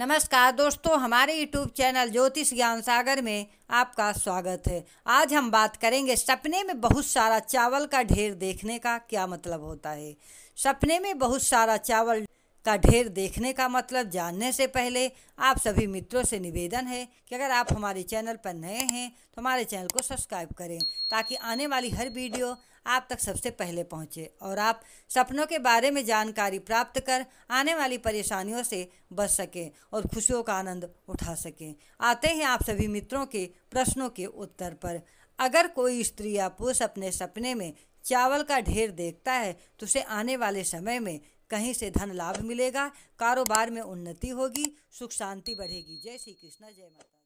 नमस्कार दोस्तों हमारे यूट्यूब चैनल ज्योतिष ज्ञान सागर में आपका स्वागत है आज हम बात करेंगे सपने में बहुत सारा चावल का ढेर देखने का क्या मतलब होता है सपने में बहुत सारा चावल का ढेर देखने का मतलब जानने से पहले आप सभी मित्रों से निवेदन है कि अगर आप हमारे चैनल पर नए हैं तो हमारे चैनल को सब्सक्राइब करें ताकि आने वाली हर वीडियो आप तक सबसे पहले पहुंचे और आप सपनों के बारे में जानकारी प्राप्त कर आने वाली परेशानियों से बच सकें और खुशियों का आनंद उठा सकें आते हैं आप सभी मित्रों के प्रश्नों के उत्तर पर अगर कोई स्त्री या पुरुष अपने सपने में चावल का ढेर देखता है तो उसे आने वाले समय में कहीं से धन लाभ मिलेगा कारोबार में उन्नति होगी सुख शांति बढ़ेगी जय श्री कृष्ण जय माता